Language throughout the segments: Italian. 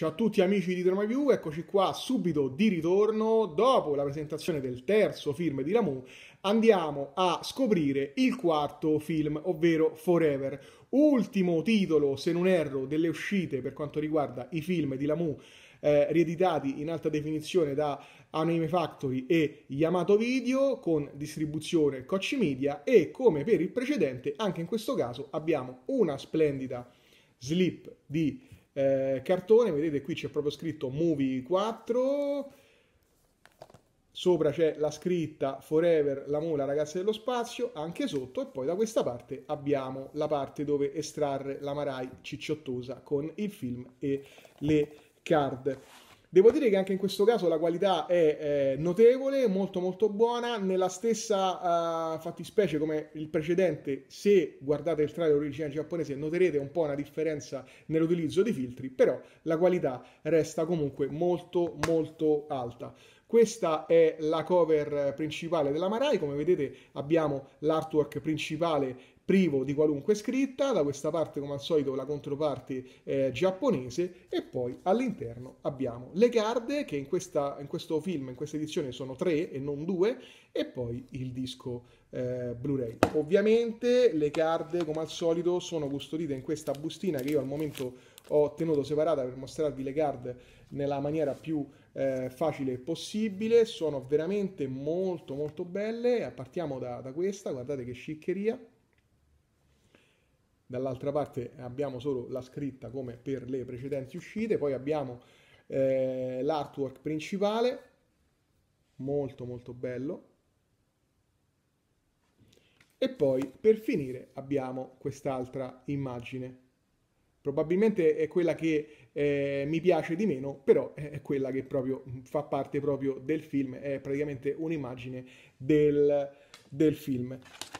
Ciao a tutti amici di DramaView, eccoci qua subito di ritorno dopo la presentazione del terzo film di Lamu andiamo a scoprire il quarto film, ovvero Forever, ultimo titolo, se non erro, delle uscite per quanto riguarda i film di Lamu eh, rieditati in alta definizione da Anime Factory e Yamato Video con distribuzione Coach Media e come per il precedente anche in questo caso abbiamo una splendida slip di eh, cartone, vedete qui c'è proprio scritto Movie 4, sopra c'è la scritta Forever, la mula, ragazza dello spazio, anche sotto e poi da questa parte abbiamo la parte dove estrarre la Marai cicciottosa con il film e le card. Devo dire che anche in questo caso la qualità è eh, notevole, molto molto buona, nella stessa eh, fattispecie come il precedente, se guardate il trailer originale giapponese noterete un po' una differenza nell'utilizzo dei filtri, però la qualità resta comunque molto molto alta. Questa è la cover principale della Marai, come vedete abbiamo l'artwork principale privo di qualunque scritta, da questa parte come al solito la controparte eh, giapponese e poi all'interno abbiamo le card che in, questa, in, questo film, in questa edizione sono tre e non due e poi il disco eh, Blu-ray. Ovviamente le card come al solito sono custodite in questa bustina che io al momento ho tenuto separata per mostrarvi le card nella maniera più eh, facile possibile, sono veramente molto molto belle, partiamo da, da questa, guardate che sciccheria, dall'altra parte abbiamo solo la scritta come per le precedenti uscite, poi abbiamo eh, l'artwork principale, molto molto bello, e poi per finire abbiamo quest'altra immagine. Probabilmente è quella che eh, mi piace di meno, però è quella che proprio mm, fa parte proprio del film, è praticamente un'immagine del, del film.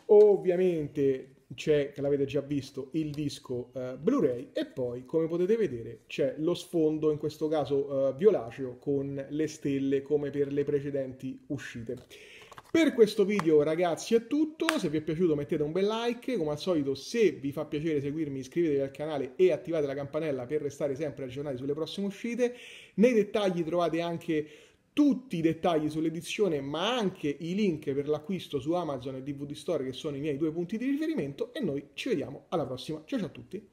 Ovviamente c'è, che l'avete già visto, il disco eh, Blu-ray e poi, come potete vedere, c'è lo sfondo, in questo caso eh, violaceo, con le stelle come per le precedenti uscite. Per questo video ragazzi è tutto, se vi è piaciuto mettete un bel like, come al solito se vi fa piacere seguirmi iscrivetevi al canale e attivate la campanella per restare sempre aggiornati sulle prossime uscite. Nei dettagli trovate anche tutti i dettagli sull'edizione, ma anche i link per l'acquisto su Amazon e DVD Store, che sono i miei due punti di riferimento. E noi ci vediamo alla prossima. Ciao ciao a tutti!